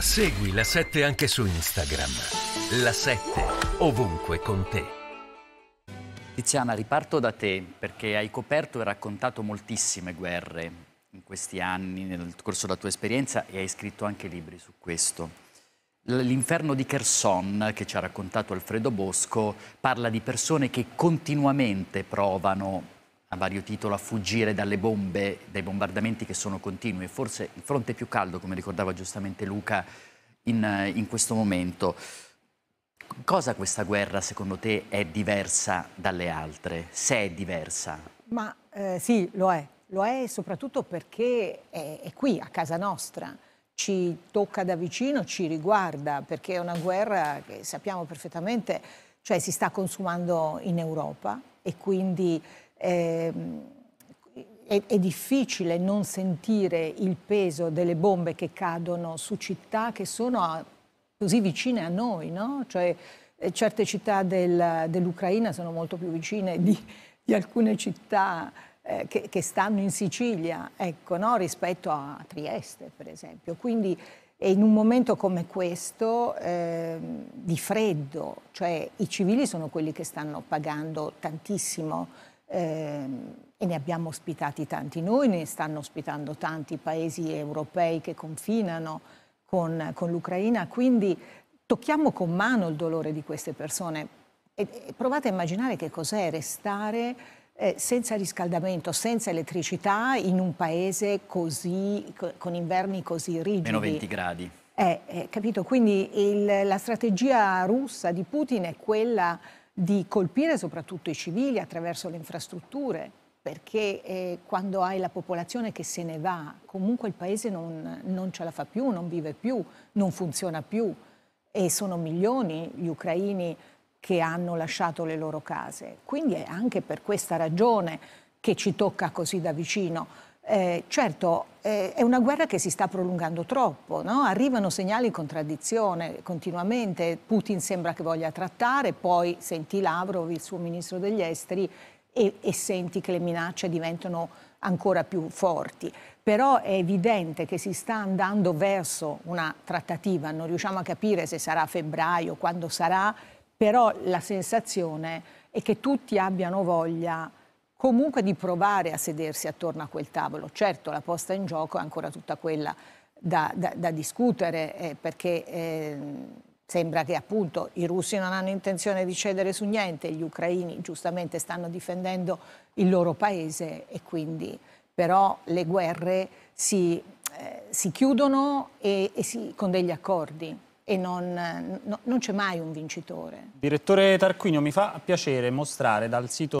Segui la 7 anche su Instagram. La 7 ovunque con te. Tiziana, riparto da te perché hai coperto e raccontato moltissime guerre in questi anni, nel corso della tua esperienza e hai scritto anche libri su questo. L'inferno di Cherson, che ci ha raccontato Alfredo Bosco, parla di persone che continuamente provano a vario titolo a fuggire dalle bombe, dai bombardamenti che sono continui. Forse il fronte più caldo, come ricordava giustamente Luca, in, in questo momento. Cosa questa guerra secondo te è diversa dalle altre? Se è diversa? Ma eh, sì, lo è. Lo è soprattutto perché è, è qui, a casa nostra ci tocca da vicino, ci riguarda, perché è una guerra che sappiamo perfettamente, cioè si sta consumando in Europa e quindi eh, è, è, difficile non sentire il peso delle bombe che cadono su città che sono a, così vicine a noi, no? Cioè, eh, certe città del, dell'Ucraina sono molto più vicine di, di alcune città eh, che, che, stanno in Sicilia, ecco, no? rispetto a Trieste, per esempio. Quindi in un momento come questo, eh, di freddo, cioè i civili sono quelli che stanno pagando tantissimo eh, e ne abbiamo ospitati tanti noi, ne stanno ospitando tanti paesi europei che confinano con, con l'Ucraina, quindi tocchiamo con mano il dolore di queste persone e, e provate a immaginare che cos'è restare eh, senza riscaldamento, senza elettricità in un paese così, con inverni così rigidi. Meno 20 gradi. Eh, eh, capito? Quindi il, la strategia russa di Putin è quella di colpire soprattutto i civili attraverso le infrastrutture, perché eh, quando hai la popolazione che se ne va, comunque il paese non, non, ce la fa più, non vive più, non funziona più e sono milioni gli ucraini che hanno lasciato le loro case. Quindi è anche per questa ragione che ci tocca così da vicino. Eh, certo, eh, è una guerra che si sta prolungando troppo, no? arrivano segnali in contraddizione continuamente, Putin sembra che voglia trattare, poi senti Lavrov, il suo ministro degli esteri, e, e senti che le minacce diventano ancora più forti. Però è evidente che si sta andando verso una trattativa, non riusciamo a capire se sarà a febbraio, quando sarà, però la sensazione è che tutti abbiano voglia comunque di provare a sedersi attorno a quel tavolo. Certo, la posta in gioco è ancora tutta quella da, da, da discutere, eh, perché eh, sembra che appunto i russi non hanno intenzione di cedere su niente, gli ucraini giustamente stanno difendendo il loro paese e quindi però le guerre si, eh, si chiudono e, e si, con degli accordi e non, no, non c'è mai un vincitore. Direttore Tarquinio, mi fa piacere mostrare dal sito